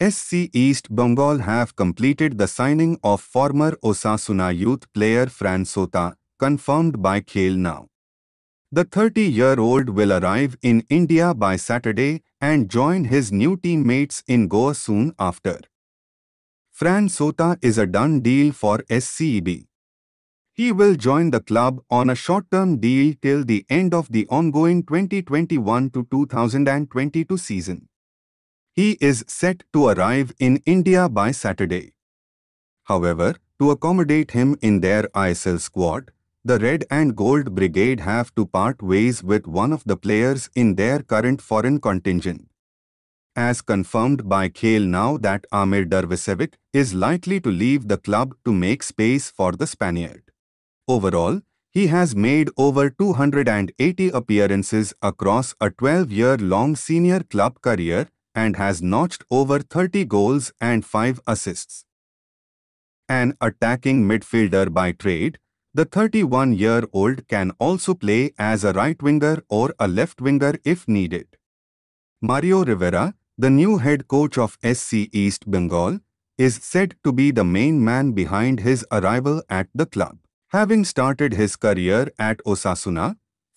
SC East Bengal have completed the signing of former Osasuna youth player Fransota, confirmed by Khel Now. The 30-year-old will arrive in India by Saturday and join his new teammates in Goa soon after. Fran Sota is a done deal for SCB. He will join the club on a short-term deal till the end of the ongoing 2021-2022 season. He is set to arrive in India by Saturday. However, to accommodate him in their ISL squad, the Red and Gold Brigade have to part ways with one of the players in their current foreign contingent. As confirmed by Kale. now that Amir Dervisevic is likely to leave the club to make space for the Spaniard. Overall, he has made over 280 appearances across a 12-year-long senior club career and has notched over 30 goals and 5 assists. An attacking midfielder by trade, the 31-year-old can also play as a right-winger or a left-winger if needed. Mario Rivera, the new head coach of SC East Bengal, is said to be the main man behind his arrival at the club. Having started his career at Osasuna,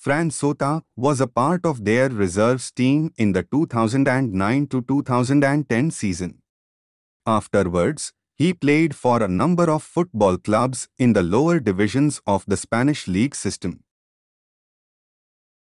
Fran Sota was a part of their reserves team in the 2009-2010 season. Afterwards, he played for a number of football clubs in the lower divisions of the Spanish league system.